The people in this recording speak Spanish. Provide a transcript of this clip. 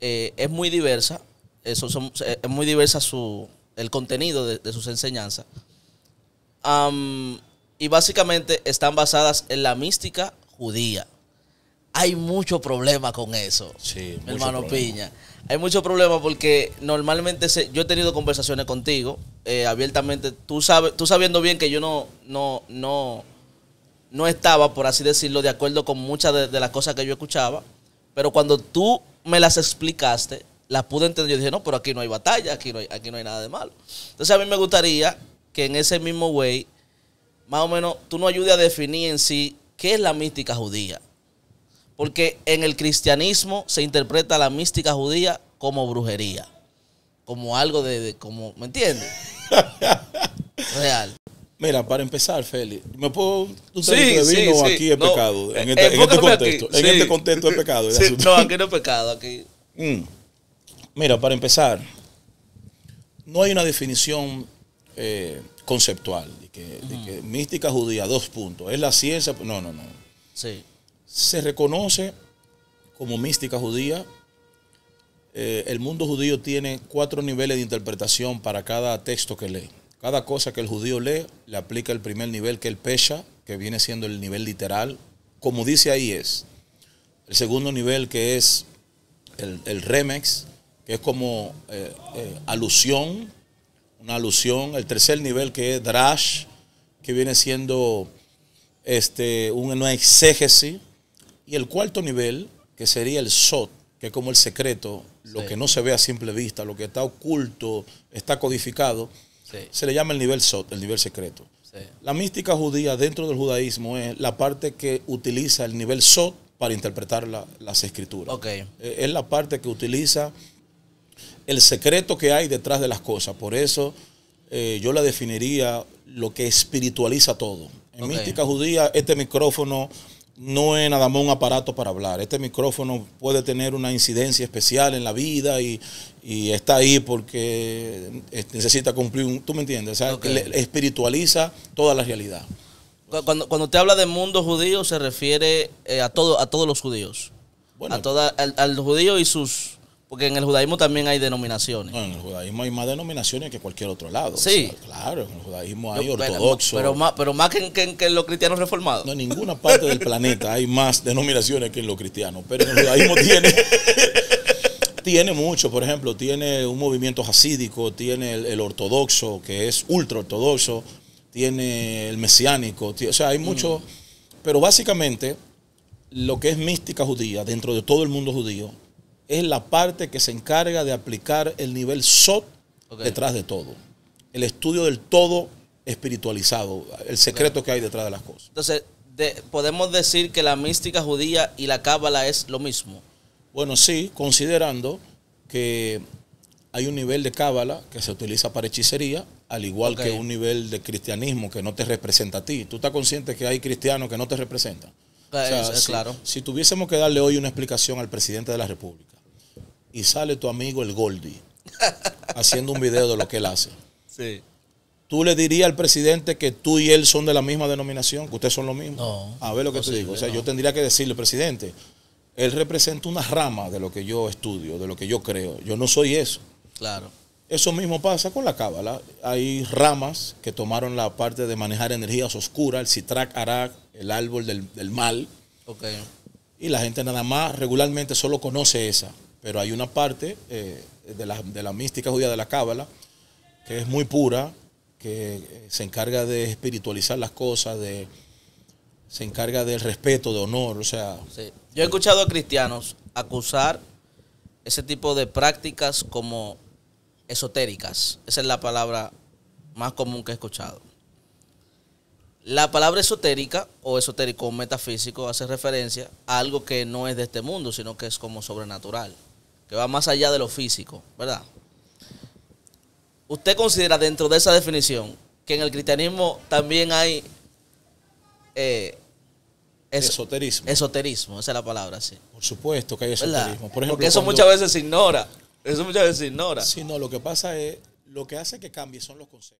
Eh, es muy diversa, eso eh, es muy diversa su, el contenido de, sus enseñanzas. y básicamente están basadas en la mística judía. Hay mucho problema con eso, sí, hermano Piña. Hay mucho problema porque normalmente yo he tenido conversaciones contigo eh, abiertamente. Tú, sabes, tú sabiendo bien que yo no, no, no, no estaba, por así decirlo, de acuerdo con muchas de las cosas que yo escuchaba. Pero cuando tú me las explicaste, las pude entender. Yo dije, no, pero aquí no hay batalla, aquí no hay, aquí no hay nada de malo. Entonces a mí me gustaría que en ese mismo way, más o menos, tú nos ayudes a definir en sí qué es la mística judía. Porque en el cristianismo se interpreta la mística judía como brujería, como algo de, de como, ¿me entiendes? Real. Mira, para empezar, Félix, ¿me puedo un sí, vino aquí es pecado? Eh, en este, este contexto. En este contexto es pecado. no, aquí no es pecado. Aquí. Mm. Mira, para empezar, no hay una definición eh, conceptual de que, mística judía, dos puntos. Es la ciencia. No, no, no. Sí. Se reconoce como mística judía. Eh, el mundo judío tiene cuatro niveles de interpretación para cada texto que lee. Cada cosa que el judío lee le aplica el primer nivel que el pesha, que viene siendo el nivel literal. Como dice ahí es. El segundo nivel que es el, remex, que es como eh, eh, alusión, una alusión. El tercer nivel que es drash, que viene siendo este, una exégesis. Y el cuarto nivel, que sería el sot, que es como el secreto, lo que no se ve a simple vista, lo que está oculto, está codificado se le llama el nivel Sot, el nivel secreto. La mística judía dentro del judaísmo es la parte que utiliza el nivel Sot para interpretar las escrituras. Eh, es la parte que utiliza el secreto que hay detrás de las cosas. Por eso eh, yo la definiría lo que espiritualiza todo. En mística judía, este micrófono no es nada más un aparato para hablar. Este micrófono puede tener una incidencia especial en la vida y, está ahí porque eh, necesita cumplir un... ¿Tú me entiendes? O sea, espiritualiza toda la realidad. Cuando, cuando te habla de mundo judío, se refiere eh, a, todo, a todos los judíos. Bueno, a toda, al judío y sus porque en el judaísmo también hay denominaciones. en el judaísmo hay más denominaciones que cualquier otro lado. Sí. claro, en el judaísmo hay ortodoxo. Pero, más, que en, que, los cristianos reformados. No, en ninguna parte del planeta hay más denominaciones que en los cristianos. Pero en el judaísmo tiene, tiene mucho. Por ejemplo, tiene un movimiento hasídico, tiene el, ortodoxo, que es ultra ortodoxo, tiene el mesiánico. o sea, hay mucho. Mm. Pero básicamente, lo que es mística judía, dentro de todo el mundo judío, es la parte que se encarga de aplicar el nivel SOT detrás de todo. El estudio del todo espiritualizado, el secreto que hay detrás de las cosas. Entonces, podemos decir que la mística judía y la cábala es lo mismo. Bueno, sí, considerando que hay un nivel de cábala que se utiliza para hechicería, al igual que un nivel de cristianismo que no te representa a ti. Tú estás consciente que hay cristianos que no te representan. claro. si tuviésemos que darle hoy una explicación al presidente de la República, y sale tu amigo el Goldie haciendo un video de lo que él hace. Sí. ¿Tú le dirías al presidente que tú y él son de la misma denominación, que ustedes son lo mismo? No. A ver lo que te digo. O sea, yo tendría que decirle, presidente, él representa una rama de lo que yo estudio, de lo que yo creo. Yo no soy eso. Claro. Eso mismo pasa con la cábala. Hay ramas que tomaron la parte de manejar energías oscuras, el citrak arak, el árbol del, mal. Y la gente nada más regularmente solo conoce esa. Pero hay una parte eh, de, la, de mística judía de la Cábala que es muy pura, que eh, se encarga de espiritualizar las cosas, de se encarga del respeto, de honor, o sea. Yo he escuchado a cristianos acusar ese tipo de prácticas como esotéricas. Esa es la palabra más común que he escuchado. La palabra esotérica o esotérico o metafísico hace referencia a algo que no es de este mundo, sino que es como sobrenatural que va más allá de lo físico, ¿verdad? ¿Usted considera dentro de esa definición que en el cristianismo también hay eh, esoterismo? Esoterismo, esa es la palabra, sí. Por supuesto que hay esoterismo. Por eso muchas veces se ignora. Eso muchas veces se ignora. Sí, no, lo que pasa es, lo que hace que cambie son los conceptos.